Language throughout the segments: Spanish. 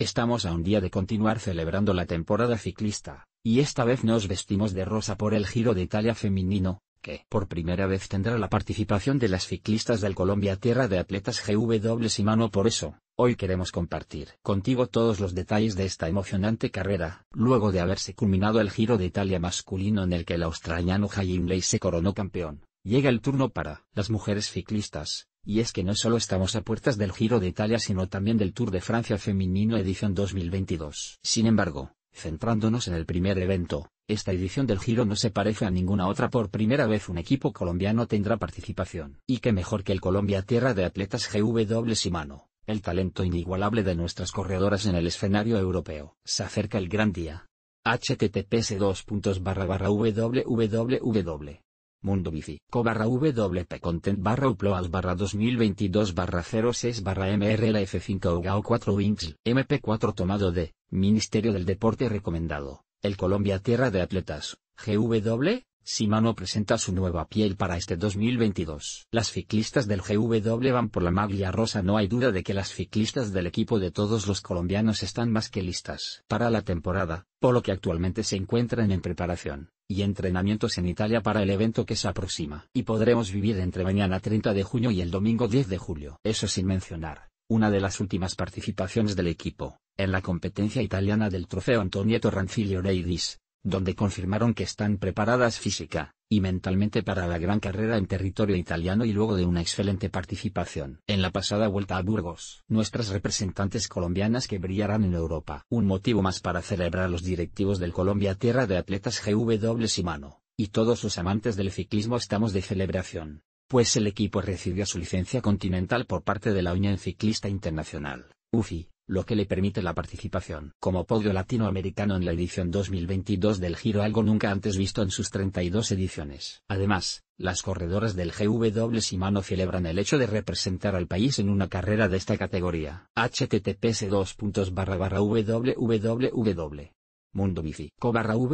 Estamos a un día de continuar celebrando la temporada ciclista, y esta vez nos vestimos de rosa por el Giro de Italia femenino, que por primera vez tendrá la participación de las ciclistas del Colombia Tierra de Atletas GW Simano por eso, hoy queremos compartir contigo todos los detalles de esta emocionante carrera, luego de haberse culminado el Giro de Italia masculino en el que el australiano Jaime Ley se coronó campeón. Llega el turno para las mujeres ciclistas, y es que no solo estamos a puertas del Giro de Italia sino también del Tour de Francia Femenino edición 2022. Sin embargo, centrándonos en el primer evento, esta edición del Giro no se parece a ninguna otra. Por primera vez un equipo colombiano tendrá participación. Y qué mejor que el Colombia Tierra de Atletas GW Simano, el talento inigualable de nuestras corredoras en el escenario europeo. Se acerca el gran día. https www Mundo Bici, co barra WP Content barra Upload barra 2022 barra 06 barra MRLF5 UGAO 4 Wings, MP4 tomado de, Ministerio del Deporte recomendado, el Colombia Tierra de Atletas, GW, Shimano presenta su nueva piel para este 2022. Las ciclistas del GW van por la maglia rosa. No hay duda de que las ciclistas del equipo de todos los colombianos están más que listas para la temporada, por lo que actualmente se encuentran en preparación y entrenamientos en Italia para el evento que se aproxima. Y podremos vivir entre mañana 30 de junio y el domingo 10 de julio. Eso sin mencionar, una de las últimas participaciones del equipo, en la competencia italiana del trofeo Antonio Ranfilio Reidis, donde confirmaron que están preparadas física y mentalmente para la gran carrera en territorio italiano y luego de una excelente participación en la pasada vuelta a Burgos. Nuestras representantes colombianas que brillarán en Europa. Un motivo más para celebrar los directivos del Colombia Tierra de Atletas GW Simano, y todos los amantes del ciclismo estamos de celebración, pues el equipo recibió su licencia continental por parte de la Unión Ciclista Internacional, UFI lo que le permite la participación como podio latinoamericano en la edición 2022 del Giro algo nunca antes visto en sus 32 ediciones. Además, las corredoras del GW mano celebran el hecho de representar al país en una carrera de esta categoría. https 2 barra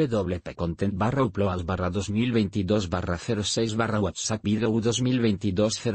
WP Content barra Uploads barra 2022 barra 06 barra WhatsApp Video 2022 at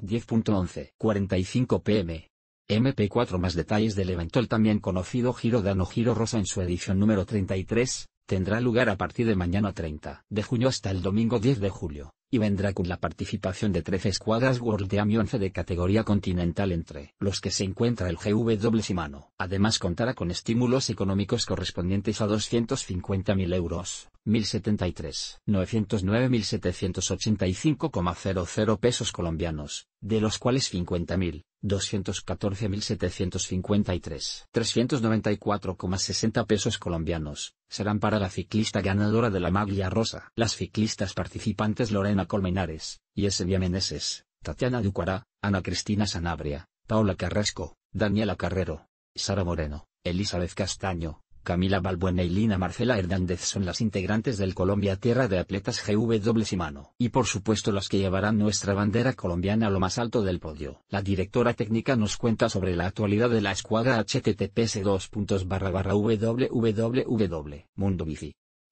10.11 45 pm MP4 Más detalles del evento El también conocido Giro Dano Giro Rosa en su edición número 33, tendrá lugar a partir de mañana 30 de junio hasta el domingo 10 de julio, y vendrá con la participación de 13 escuadras World de y de categoría continental entre los que se encuentra el GW Simano. Además contará con estímulos económicos correspondientes a 250.000 euros, 1.073, pesos colombianos, de los cuales 50.000. 214.753, 394,60 pesos colombianos, serán para la ciclista ganadora de la maglia rosa. Las ciclistas participantes Elena Colmenares, Yesenia Meneses, Tatiana Ducuara, Ana Cristina Sanabria, Paola Carrasco, Daniela Carrero, Sara Moreno, Elizabeth Castaño, Camila Balbuena y Lina Marcela Hernández son las integrantes del Colombia Tierra de Atletas GW Simano. Y por supuesto las que llevarán nuestra bandera colombiana a lo más alto del podio. La directora técnica nos cuenta sobre la actualidad de la escuadra https www.mundobici.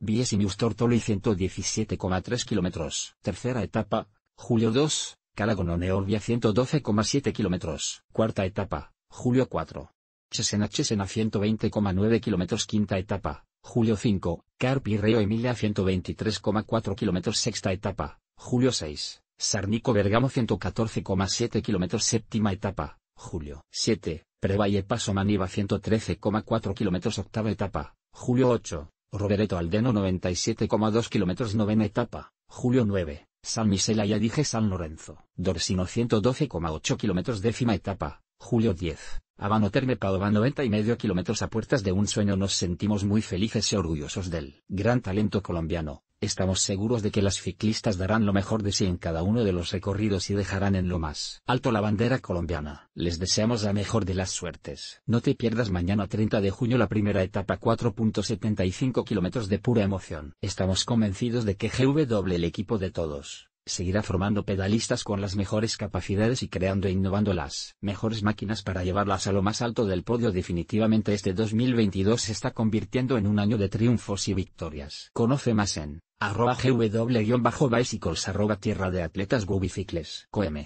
Biesimius y 117,3 kilómetros. Tercera etapa, julio 2, calagono Neorbia 112,7 kilómetros. Cuarta etapa, julio 4. Chesena-Chesena 120,9 kilómetros. Quinta etapa, julio 5, Carpi-Reo Emilia 123,4 kilómetros. Sexta etapa, julio 6, Sarnico-Bergamo 114,7 kilómetros. Séptima etapa, julio 7, Prevalle-Paso Maniva 113,4 kilómetros. Octava etapa, julio 8. Roberto Aldeno 97,2 km novena etapa, julio 9, San Misela y dije San Lorenzo, Dorsino 112,8 km décima etapa, julio 10, Abano Terme Padova 90 y medio kilómetros a puertas de un sueño nos sentimos muy felices y orgullosos del gran talento colombiano, Estamos seguros de que las ciclistas darán lo mejor de sí en cada uno de los recorridos y dejarán en lo más alto la bandera colombiana. Les deseamos la mejor de las suertes. No te pierdas mañana 30 de junio la primera etapa 4.75 kilómetros de pura emoción. Estamos convencidos de que GW el equipo de todos seguirá formando pedalistas con las mejores capacidades y creando e innovando las mejores máquinas para llevarlas a lo más alto del podio. Definitivamente este 2022 se está convirtiendo en un año de triunfos y victorias. Conoce más en arroba gw-bicycles arroba tierra de atletas gubicicles coeme